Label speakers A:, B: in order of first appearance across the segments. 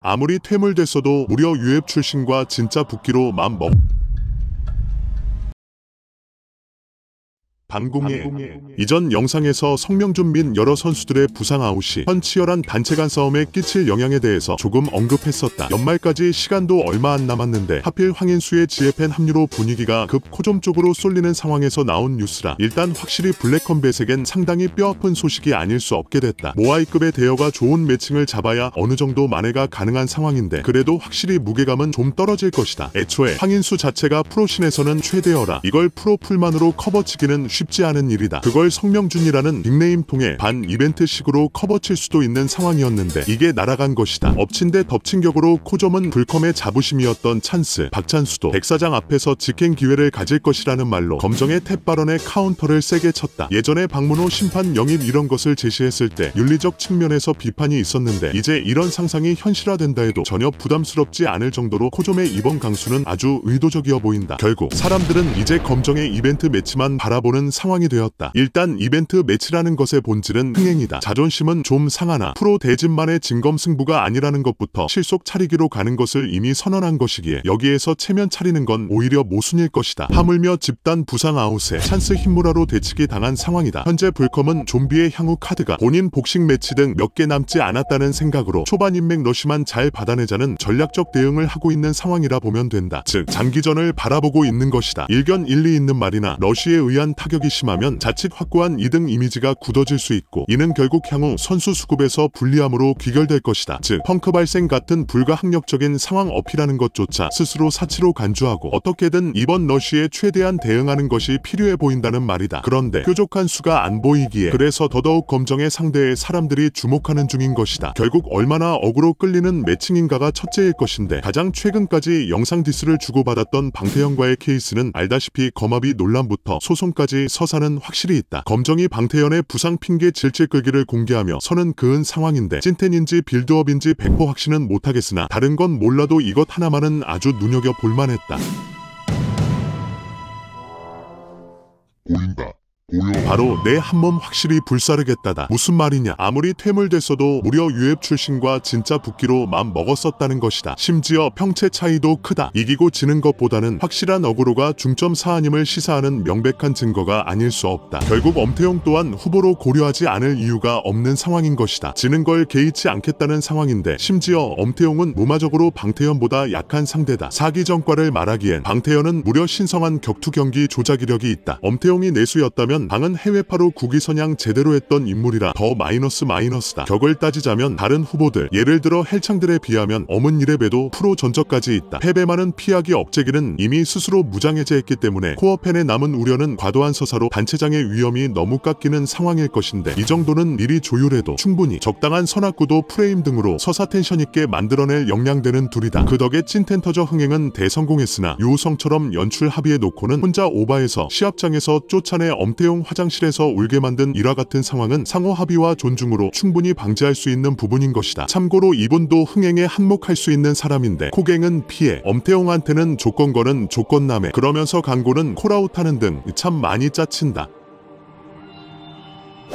A: 아무리 퇴물됐어도 무려 유앱 출신과 진짜 붓기로 맘먹 방공예. 방공예. 이전 영상에서 성명준 및 여러 선수들의 부상 아웃이 현 치열한 단체 간 싸움에 끼칠 영향에 대해서 조금 언급했었다. 연말까지 시간도 얼마 안 남았는데 하필 황인수의 지혜팬 합류로 분위기가 급 코점 쪽으로 쏠리는 상황에서 나온 뉴스라 일단 확실히 블랙컴뱃에겐 상당히 뼈아픈 소식이 아닐 수 없게 됐다. 모아이급의 대여가 좋은 매칭을 잡아야 어느 정도 만회가 가능한 상황인데 그래도 확실히 무게감은 좀 떨어질 것이다. 애초에 황인수 자체가 프로신에서는 최대어라 이걸 프로풀만으로 커버치기는 쉽지 않은 일이다. 그걸 성명준이라는 닉네임 통해 반 이벤트식으로 커버칠 수도 있는 상황이었는데 이게 날아간 것이다. 엎친 데 덮친 격으로 코점은 불컴의 자부심이었던 찬스 박찬수도 백사장 앞에서 직행 기회를 가질 것이라는 말로 검정의 탭발언에 카운터를 세게 쳤다. 예전에 방문호 심판 영입 이런 것을 제시했을 때 윤리적 측면에서 비판이 있었는데 이제 이런 상상이 현실화된다 해도 전혀 부담스럽지 않을 정도로 코점의 이번 강수는 아주 의도적이어 보인다. 결국 사람들은 이제 검정의 이벤트 매치만 바라보는 상황이 되었다. 일단 이벤트 매치라는 것의 본질은 흥행이다. 자존심은 좀 상하나 프로 대진만의 진검 승부가 아니라는 것부터 실속 차리기로 가는 것을 이미 선언한 것이기에 여기에서 체면 차리는 건 오히려 모순일 것이다. 하물며 집단 부상 아웃에 찬스 힘무라로 대치기 당한 상황이다. 현재 불컴은 좀비의 향후 카드가 본인 복식 매치 등 몇 개 남지 않았다는 생각으로 초반 인맥 러시만 잘 받아내자는 전략적 대응을 하고 있는 상황이라 보면 된다. 즉 장기전을 바라보고 있는 것이다. 일견 일리 있는 말이나 러시에 의한 타격 타격이 심하면 자칫 확고한 2등 이미지가 굳어질 수 있고 이는 결국 향후 선수 수급에서 불리함으로 귀결될 것이다. 즉 펑크 발생 같은 불가항력적인 상황 어필하는 것조차 스스로 사치로 간주하고 어떻게든 이번 러쉬에 최대한 대응하는 것이 필요해 보인다는 말이다. 그런데 뾰족한 수가 안 보이기에 그래서 더더욱 검정의 상대에 사람들이 주목하는 중인 것이다. 결국 얼마나 억으로 끌리는 매칭인가가 첫째일 것인데 가장 최근까지 영상 디스를 주고받았던 방태영과의 케이스는 알다시피 검압이 논란부터 소송까지 서사는 확실히 있다. 검정이 방태현의 부상 핑계 질질 끌기를 공개하며 선은 그은 상황인데 찐텐인지 빌드업인지 1 0 확신은 못하겠으나 다른 건 몰라도 이것 하나만은 아주 눈여겨 볼만했다. 보인다. 바로 내 한몸 확실히 불사르겠다다. 무슨 말이냐? 아무리 퇴물됐어도 무려 유앱 출신과 진짜 붓기로 맘 먹었었다는 것이다. 심지어 평체 차이도 크다. 이기고 지는 것보다는 확실한 어그로가 중점 사안임을 시사하는 명백한 증거가 아닐 수 없다. 결국 엄태용 또한 후보로 고려하지 않을 이유가 없는 상황인 것이다. 지는 걸 개의치 않겠다는 상황인데 심지어 엄태용은 무마적으로 방태현보다 약한 상대다. 사기 전과를 말하기엔 방태현은 무려 신성한 격투 경기 조작 이력이 있다. 엄태용이 내수였다면 따지자면 방은 해외파로 국위선양 제대로 했던 인물이라 더 마이너스 마이너스다. 격을 따지자면 다른 후보들 예를 들어 헬창들에 비하면 어문 이래봬도 프로 전적까지 있다. 패배만은 피하기 억제기는 이미 스스로 무장해제했기 때문에 코어팬에 남은 우려는 과도한 서사로 단체장의 위험이 너무 깎이는 상황일 것인데 이 정도는 미리 조율해도 충분히 적당한 선악구도 프레임 등으로 서사 텐션 있게 만들어낼 역량되는 둘이다. 그 덕에 찐텐터저 흥행은 대성공했으나 요성처럼 연출 합의에 놓고는 혼자 오바해서 시합장에서 쫓아내 엄태 실내용 화장실에서 울게 만든 일화 같은 상황은 상호 합의와 존중으로 충분히 방지할 수 있는 부분인 것이다. 참고로 이분도 흥행에 한몫할 수 있는 사람인데 코갱은 피해, 엄태웅한테는 조건거는 조건남에 그러면서 광고는 콜아웃하는 등 참 많이 짜친다.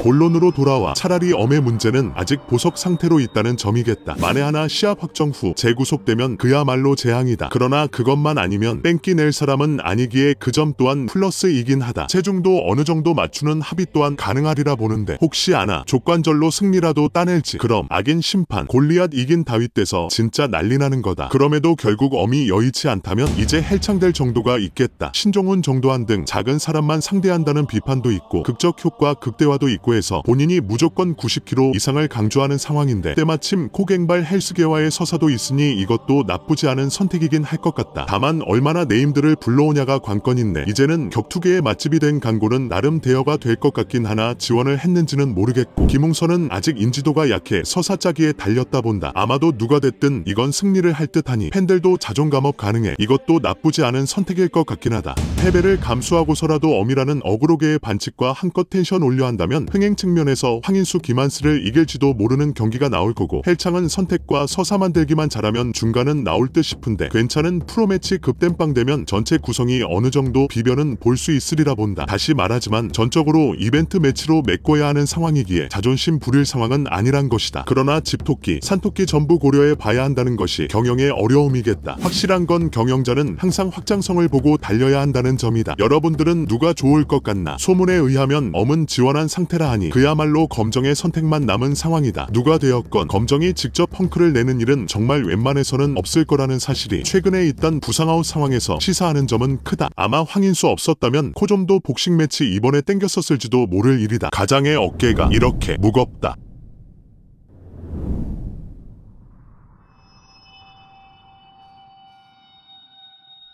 A: 본론으로 돌아와 차라리 엄의 문제는 아직 보석 상태로 있다는 점이겠다. 만에 하나 시합 확정 후 재구속되면 그야말로 재앙이다. 그러나 그것만 아니면 땡기낼 사람은 아니기에 그 점 또한 플러스이긴 하다. 체중도 어느 정도 맞추는 합의 또한 가능하리라 보는데 혹시 아나 조관절로 승리라도 따낼지 그럼 악인 심판 골리앗 이긴 다윗대서 진짜 난리나는 거다. 그럼에도 결국 엄이 여의치 않다면 이제 헬창될 정도가 있겠다. 신종훈 정도한 등 작은 사람만 상대한다는 비판도 있고 극적 효과 극대화도 있고 요구해서 본인이 무조건 90kg 이상을 강조하는 상황인데 때마침 코갱발 헬스계와의 서사도 있으니 이것도 나쁘지 않은 선택이긴 할 것 같다. 다만 얼마나 네임들을 불러오냐가 관건인데 이제는 격투계의 맛집이 된 광고는 나름 대여가 될 것 같긴 하나 지원을 했는지는 모르겠고 김홍선은 아직 인지도가 약해 서사 짜기에 달렸다 본다. 아마도 누가 됐든 이건 승리를 할 듯하니 팬들도 자존감업 가능해. 이것도 나쁘지 않은 선택일 것 같긴 하다. 패배를 감수하고서라도 엄이라는 어그로계의 반칙과 한껏 텐션 올려 한다면 흥 흥행 측면에서 황인수 김한스를 이길지도 모르는 경기가 나올 거고 헬창은 선택과 서사 만들기만 잘하면 중간은 나올 듯 싶은데 괜찮은 프로매치 급땜빵 되면 전체 구성이 어느 정도 비변은 볼 수 있으리라 본다. 다시 말하지만 전적으로 이벤트 매치로 메꿔야 하는 상황이기에 자존심 부릴 상황은 아니란 것이다. 그러나 집토끼, 산토끼 전부 고려해 봐야 한다는 것이 경영의 어려움이겠다. 확실한 건 경영자는 항상 확장성을 보고 달려야 한다는 점이다. 여러분들은 누가 좋을 것 같나? 소문에 의하면 엄은 지원한 상태라 하니 그야말로 검정의 선택만 남은 상황이다. 누가 되었건 검정이 직접 펑크를 내는 일은 정말 웬만해서는 없을 거라는 사실이 최근에 있던 부상아웃 상황에서 시사하는 점은 크다. 아마 황인수 없었다면 코좀도 복싱 매치 이번에 땡겼었을지도 모를 일이다. 가장의 어깨가 이렇게 무겁다.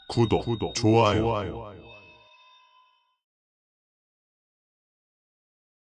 A: 구독, 구독 좋아요. 좋아요.